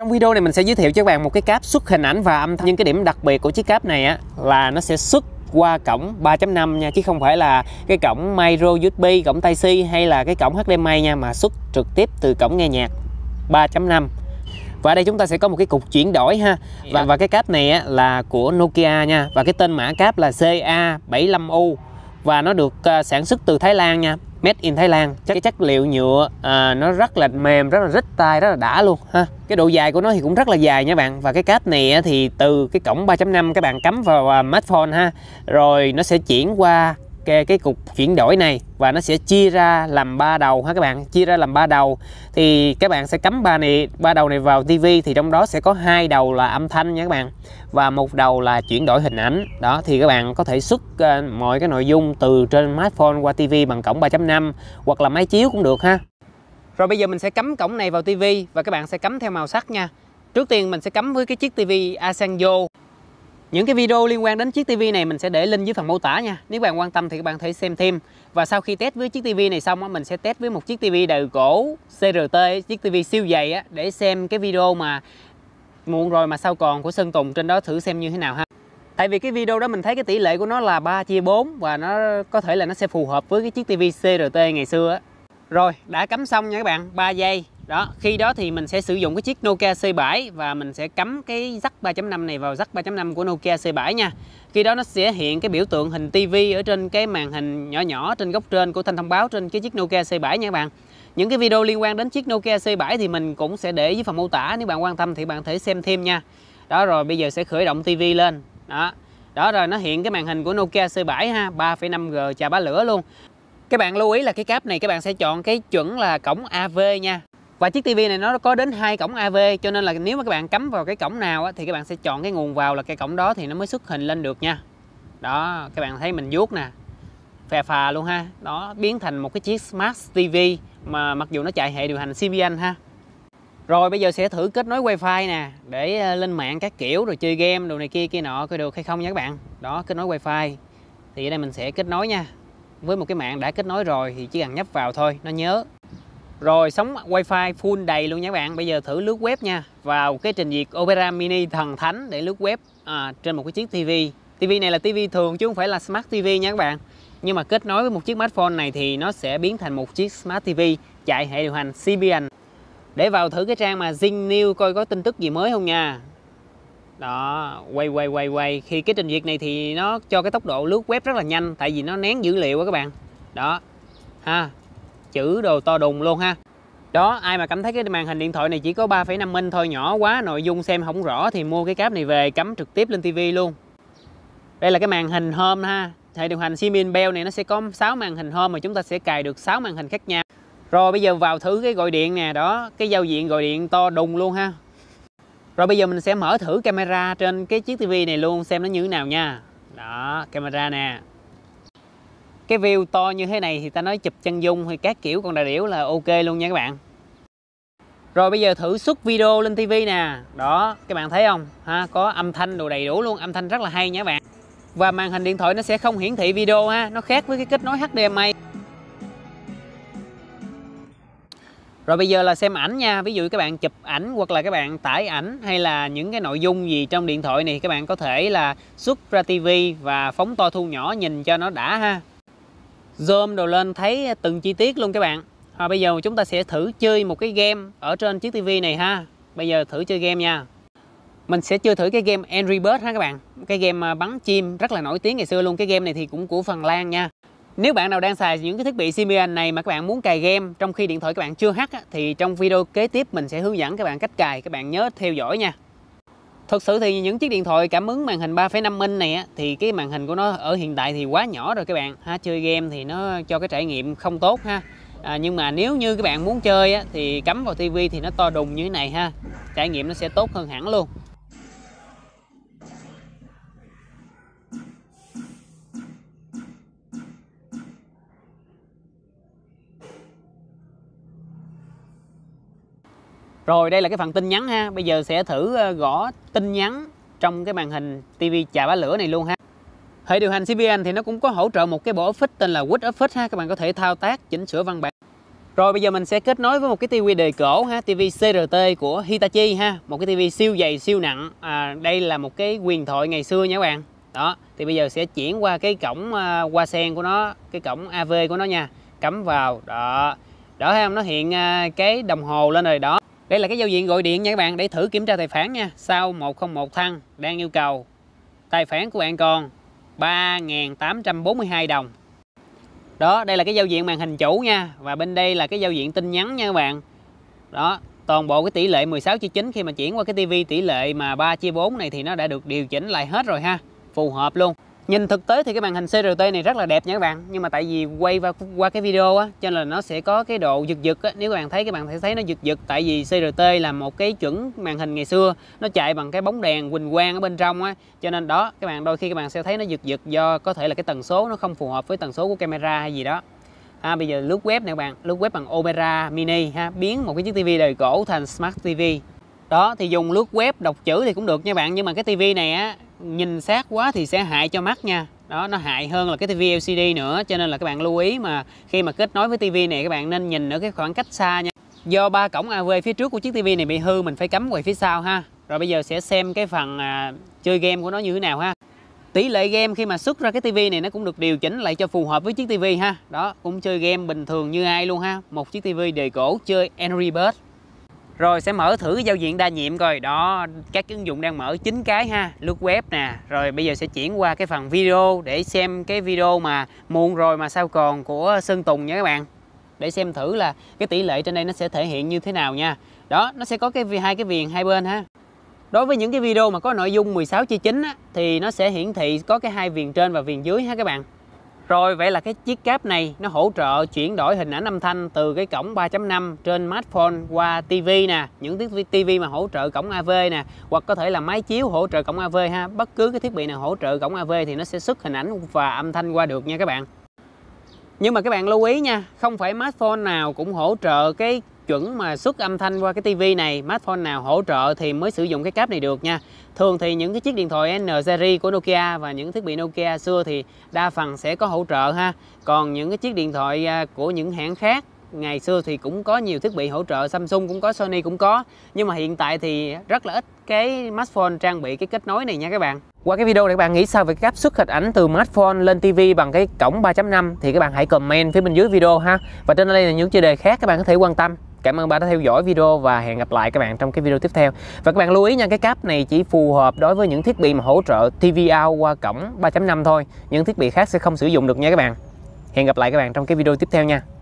Trong video này mình sẽ giới thiệu cho các bạn một cái cáp xuất hình ảnh và âm thanh. Nhưng cái điểm đặc biệt của chiếc cáp này á là nó sẽ xuất qua cổng 3.5 nha chứ không phải là cái cổng micro USB, cổng Type-C hay là cái cổng HDMI nha mà xuất trực tiếp từ cổng nghe nhạc 3.5. Và ở đây chúng ta sẽ có một cái cục chuyển đổi ha. Và dạ. và cái cáp này á, là của Nokia nha và cái tên mã cáp là CA75U và nó được ờ, sản xuất từ Thái Lan nha made in Thái Lan chắc cái chất liệu nhựa à, nó rất là mềm rất là rít tay rất là đã luôn ha cái độ dài của nó thì cũng rất là dài nha bạn và cái cáp này thì từ cái cổng 3.5 các bạn cắm vào à, smartphone ha rồi nó sẽ chuyển qua cái cục chuyển đổi này và nó sẽ chia ra làm ba đầu ha các bạn chia ra làm ba đầu thì các bạn sẽ cắm ba này ba đầu này vào tivi thì trong đó sẽ có hai đầu là âm thanh nha các bạn và một đầu là chuyển đổi hình ảnh đó thì các bạn có thể xuất uh, mọi cái nội dung từ trên smartphone qua tivi bằng cổng 3.5 hoặc là máy chiếu cũng được ha rồi bây giờ mình sẽ cắm cổng này vào tivi và các bạn sẽ cắm theo màu sắc nha trước tiên mình sẽ cắm với cái chiếc tivi Asanjo những cái video liên quan đến chiếc TV này mình sẽ để link dưới phần mô tả nha. Nếu bạn quan tâm thì các bạn có thể xem thêm. Và sau khi test với chiếc TV này xong mình sẽ test với một chiếc TV đời cổ CRT, chiếc TV siêu dày á để xem cái video mà muộn rồi mà sao còn của Sơn Tùng trên đó thử xem như thế nào ha. Tại vì cái video đó mình thấy cái tỷ lệ của nó là 3 chia 4 và nó có thể là nó sẽ phù hợp với cái chiếc TV CRT ngày xưa á. Rồi, đã cắm xong nha các bạn, 3 giây, đó khi đó thì mình sẽ sử dụng cái chiếc Nokia C7 và mình sẽ cắm cái rắc 3.5 này vào rắc 3.5 của Nokia C7 nha khi đó nó sẽ hiện cái biểu tượng hình tivi ở trên cái màn hình nhỏ nhỏ trên góc trên của thanh thông báo trên cái chiếc Nokia C7 nha các bạn những cái video liên quan đến chiếc Nokia C7 thì mình cũng sẽ để dưới phần mô tả nếu bạn quan tâm thì bạn thể xem thêm nha đó rồi bây giờ sẽ khởi động tivi lên đó đó rồi nó hiện cái màn hình của Nokia C7 ha 3.5G chà bá lửa luôn các bạn lưu ý là cái cáp này các bạn sẽ chọn cái chuẩn là cổng AV nha và chiếc tivi này nó có đến hai cổng AV cho nên là nếu mà các bạn cắm vào cái cổng nào á, thì các bạn sẽ chọn cái nguồn vào là cái cổng đó thì nó mới xuất hình lên được nha đó các bạn thấy mình vuốt nè phè phà luôn ha đó biến thành một cái chiếc smart TV mà mặc dù nó chạy hệ điều hành Symbian ha rồi bây giờ sẽ thử kết nối wifi nè để ờ, lên mạng các kiểu rồi chơi game đồ này kia kia nọ coi được hay không nha các bạn đó kết nối wifi thì ở đây mình sẽ kết nối nha với một cái mạng đã kết nối rồi thì chỉ cần nhấp vào thôi nó nhớ rồi sóng wifi full đầy luôn nha các bạn Bây giờ thử lướt web nha Vào cái trình duyệt Opera Mini thần thánh để lướt web à, trên một cái chiếc TV TV này là TV thường chứ không phải là Smart TV nha các bạn Nhưng mà kết nối với một chiếc smartphone này thì nó sẽ biến thành một chiếc Smart TV chạy hệ điều hành CBN. Để vào thử cái trang mà Zing New coi có tin tức gì mới không nha đó quay quay quay quay khi cái trình duyệt này thì nó cho cái tốc độ lướt web rất là nhanh tại vì nó nén dữ liệu á các bạn đó ha chữ đồ to đùng luôn ha đó ai mà cảm thấy cái màn hình điện thoại này chỉ có 3,5 inch thôi nhỏ quá nội dung xem không rõ thì mua cái cáp này về cắm trực tiếp lên tivi luôn đây là cái màn hình home ha hệ điều hành simin Bell này nó sẽ có 6 màn hình home mà chúng ta sẽ cài được 6 màn hình khác nhau rồi bây giờ vào thử cái gọi điện nè đó cái giao diện gọi điện to đùng luôn ha rồi bây giờ mình sẽ mở thử camera trên cái chiếc tivi này luôn xem nó như thế nào nha đó camera nè cái view to như thế này thì ta nói chụp chân dung hay các kiểu con đà điểu là ok luôn nha các bạn rồi bây giờ thử xuất video lên TV nè đó các bạn thấy không ha có âm thanh đồ đầy đủ luôn âm thanh rất là hay nha các bạn và màn hình điện thoại nó sẽ không hiển thị video ha nó khác với cái kết nối HDMI Rồi bây giờ là xem ảnh nha Ví dụ các bạn chụp ảnh hoặc là các bạn tải ảnh Hay là những cái nội dung gì trong điện thoại này Các bạn có thể là xuất ra tv và phóng to thu nhỏ nhìn cho nó đã ha zoom đồ lên thấy từng chi tiết luôn các bạn à, bây giờ chúng ta sẽ thử chơi một cái game ở trên chiếc tivi này ha bây giờ thử chơi game nha mình sẽ chơi thử cái game Angry Birds ha các bạn cái game à, bắn chim rất là nổi tiếng ngày xưa luôn cái game này thì cũng của Phần Lan nha nếu bạn nào đang xài những cái thiết bị Symbian này mà các bạn muốn cài game trong khi điện thoại các bạn chưa hắt thì trong video kế tiếp mình sẽ hướng dẫn các bạn cách cài các bạn nhớ theo dõi nha Thực sự thì những chiếc điện thoại cảm ứng màn hình 3,5 inch này á, thì cái màn hình của nó ở hiện tại thì quá nhỏ rồi các bạn ha Chơi game thì nó cho cái trải nghiệm không tốt ha à, Nhưng mà nếu như các bạn muốn chơi thì cắm vào tivi thì nó to đùng như thế này ha Trải nghiệm nó sẽ tốt hơn hẳn luôn Rồi đây là cái phần tin nhắn ha. Bây giờ sẽ thử ờ, gõ tin nhắn trong cái màn hình TV chà bá lửa này luôn ha. Hệ điều hành CVN thì nó cũng có hỗ trợ một cái bộ office tên là Word Office ha. Các bạn có thể thao tác chỉnh sửa văn bản. Rồi bây giờ mình sẽ kết nối với một cái tivi đề cổ ha, tivi CRT của Hitachi ha, một cái tivi siêu dày siêu nặng. À, đây là một cái quyền thoại ngày xưa nha các bạn. Đó, thì bây giờ sẽ chuyển qua cái cổng uh, hoa sen của nó, cái cổng AV của nó nha. Cắm vào, đó. Đó thấy không? Nó hiện uh, cái đồng hồ lên rồi đó. Đây là cái giao diện gọi điện nha các bạn để thử kiểm tra tài khoản nha. Sau 101 thăng đang yêu cầu tài khoản của bạn còn 3.842 đồng. Đó, đây là cái giao diện màn hình chủ nha và bên đây là cái giao diện tin nhắn nha các bạn. Đó, toàn bộ cái tỷ lệ 16 chia 9 khi mà chuyển qua cái tivi tỷ lệ mà 3 chia 4 này thì nó đã được điều chỉnh lại hết rồi ha. Phù hợp luôn nhìn thực tế thì cái màn hình CRT này rất là đẹp nha các bạn nhưng mà tại vì quay qua qua cái video á cho nên là nó sẽ có cái độ giật giật á nếu các bạn thấy các bạn sẽ thấy nó giật giật tại vì CRT là một cái chuẩn màn hình ngày xưa nó chạy bằng cái bóng đèn huỳnh quang ở bên trong á cho nên đó các bạn đôi khi các bạn sẽ thấy nó giật giật do có thể là cái tần số nó không phù hợp với tần số của camera hay gì đó ha à, bây giờ lướt web nè các bạn lướt web bằng Opera Mini ha biến một cái chiếc TV đời cổ thành Smart TV đó thì dùng lướt web đọc chữ thì cũng được nha bạn nhưng mà cái tivi này á nhìn sát quá thì sẽ hại cho mắt nha đó nó hại hơn là cái tivi LCD nữa cho nên là các bạn lưu ý mà khi mà kết nối với tivi này các bạn nên nhìn ở cái khoảng cách xa nha do ba cổng AV phía trước của chiếc tivi này bị hư mình phải cắm quầy phía sau ha rồi bây giờ sẽ xem cái phần à, chơi game của nó như thế nào ha tỷ lệ game khi mà xuất ra cái tivi này nó cũng được điều chỉnh lại cho phù hợp với chiếc tivi ha đó cũng chơi game bình thường như ai luôn ha một chiếc tivi đề cổ chơi Angry Birds rồi sẽ mở thử giao diện đa nhiệm coi đó các ứng dụng đang mở chín cái ha lướt web nè rồi bây giờ sẽ chuyển qua cái phần video để xem cái video mà muộn rồi mà sao còn của Sơn Tùng nha các bạn để xem thử là cái tỷ lệ trên đây nó sẽ thể hiện như thế nào nha đó nó sẽ có cái hai cái viền hai bên ha đối với những cái video mà có nội dung 16 chia 9 thì nó sẽ hiển thị có cái hai viền trên và viền dưới ha các bạn rồi vậy là cái chiếc cáp này nó hỗ trợ chuyển đổi hình ảnh âm thanh từ cái cổng 3.5 trên smartphone qua TV nè, những thiết TV mà hỗ trợ cổng AV nè, hoặc có thể là máy chiếu hỗ trợ cổng AV ha. Bất cứ cái thiết bị nào hỗ trợ cổng AV thì nó sẽ xuất hình ảnh và âm thanh qua được nha các bạn. Nhưng mà các bạn lưu ý nha, không phải smartphone nào cũng hỗ trợ cái chuẩn mà xuất âm thanh qua cái tivi này smartphone nào hỗ trợ thì mới sử dụng cái cáp này được nha thường thì những cái chiếc điện thoại N series của Nokia và những thiết bị Nokia xưa thì đa phần sẽ có hỗ trợ ha còn những cái chiếc điện thoại à, của những hãng khác ngày xưa thì cũng có nhiều thiết bị hỗ trợ Samsung cũng có Sony cũng có nhưng mà hiện tại thì rất là ít cái smartphone trang bị cái kết nối này nha các bạn qua cái video này các bạn nghĩ sao về cái cáp xuất hình ảnh từ smartphone lên TV bằng cái cổng 3.5 thì các bạn hãy comment phía bên dưới video ha và trên đây là những chủ đề khác các bạn có thể quan tâm Cảm ơn bạn đã theo dõi video và hẹn gặp lại các bạn trong cái video tiếp theo. Và các bạn lưu ý nha, cái cáp này chỉ phù hợp đối với những thiết bị mà hỗ trợ TV out qua cổng 3.5 thôi. Những thiết bị khác sẽ không sử dụng được nha các bạn. Hẹn gặp lại các bạn trong cái video tiếp theo nha.